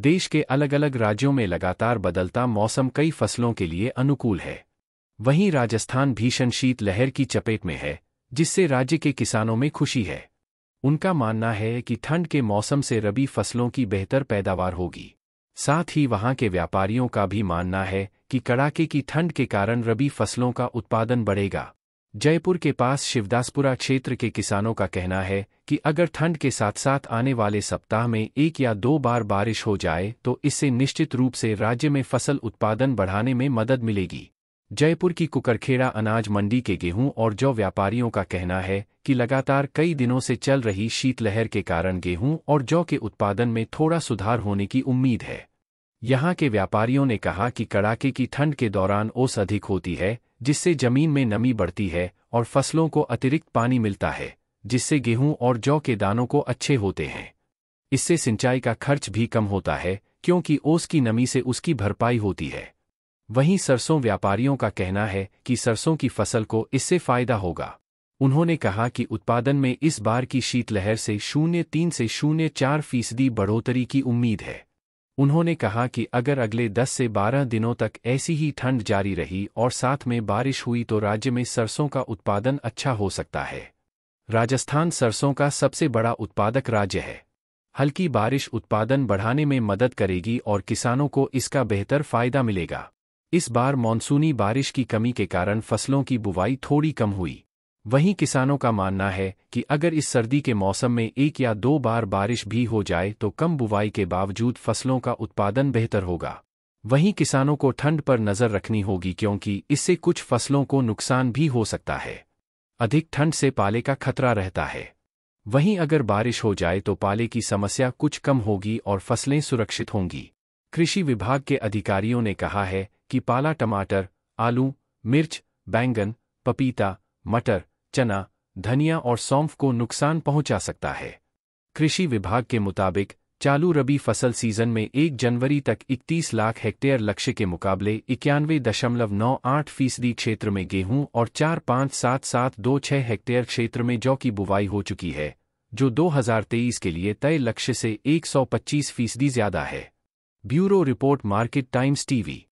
देश के अलग अलग राज्यों में लगातार बदलता मौसम कई फसलों के लिए अनुकूल है वहीं राजस्थान भीषण शीतलहर की चपेट में है जिससे राज्य के किसानों में खुशी है उनका मानना है कि ठंड के मौसम से रबी फसलों की बेहतर पैदावार होगी साथ ही वहां के व्यापारियों का भी मानना है कि कड़ाके की ठंड के कारण रबी फसलों का उत्पादन बढ़ेगा जयपुर के पास शिवदासपुरा क्षेत्र के किसानों का कहना है कि अगर ठंड के साथ साथ आने वाले सप्ताह में एक या दो बार बारिश हो जाए तो इससे निश्चित रूप से राज्य में फसल उत्पादन बढ़ाने में मदद मिलेगी जयपुर की कुकरखेड़ा अनाज मंडी के गेहूं और जौ व्यापारियों का कहना है कि लगातार कई दिनों से चल रही शीतलहर के कारण गेहूं और जौ के उत्पादन में थोड़ा सुधार होने की उम्मीद है यहां के व्यापारियों ने कहा कि कड़ाके की ठंड के दौरान ओस अधिक होती है जिससे जमीन में नमी बढ़ती है और फसलों को अतिरिक्त पानी मिलता है जिससे गेहूं और जौ के दानों को अच्छे होते हैं इससे सिंचाई का खर्च भी कम होता है क्योंकि ओस की नमी से उसकी भरपाई होती है वहीं सरसों व्यापारियों का कहना है कि सरसों की फसल को इससे फायदा होगा उन्होंने कहा कि उत्पादन में इस बार की शीतलहर से शून्य तीन से शून्य चार फीसदी बढ़ोतरी की उम्मीद है उन्होंने कहा कि अगर अगले 10 से 12 दिनों तक ऐसी ही ठंड जारी रही और साथ में बारिश हुई तो राज्य में सरसों का उत्पादन अच्छा हो सकता है राजस्थान सरसों का सबसे बड़ा उत्पादक राज्य है हल्की बारिश उत्पादन बढ़ाने में मदद करेगी और किसानों को इसका बेहतर फायदा मिलेगा इस बार मानसूनी बारिश की कमी के कारण फसलों की बुवाई थोड़ी कम हुई वहीं किसानों का मानना है कि अगर इस सर्दी के मौसम में एक या दो बार बारिश भी हो जाए तो कम बुवाई के बावजूद फसलों का उत्पादन बेहतर होगा वहीं किसानों को ठंड पर नज़र रखनी होगी क्योंकि इससे कुछ फसलों को नुकसान भी हो सकता है अधिक ठंड से पाले का खतरा रहता है वहीं अगर बारिश हो जाए तो पाले की समस्या कुछ कम होगी और फसलें सुरक्षित होंगी कृषि विभाग के अधिकारियों ने कहा है कि पाला टमाटर आलू मिर्च बैंगन पपीता मटर चना धनिया और सौंफ को नुकसान पहुंचा सकता है कृषि विभाग के मुताबिक चालू रबी फसल सीजन में 1 जनवरी तक 31 लाख हेक्टेयर लक्ष्य के मुकाबले इक्यानवे दशमलव नौ आठ फीसदी क्षेत्र में गेहूं और चार पाँच सात सात दो छह हेक्टेयर क्षेत्र में जौ की बुवाई हो चुकी है जो 2023 के लिए तय लक्ष्य से 125 फीसदी ज्यादा है bureau report Market Times TV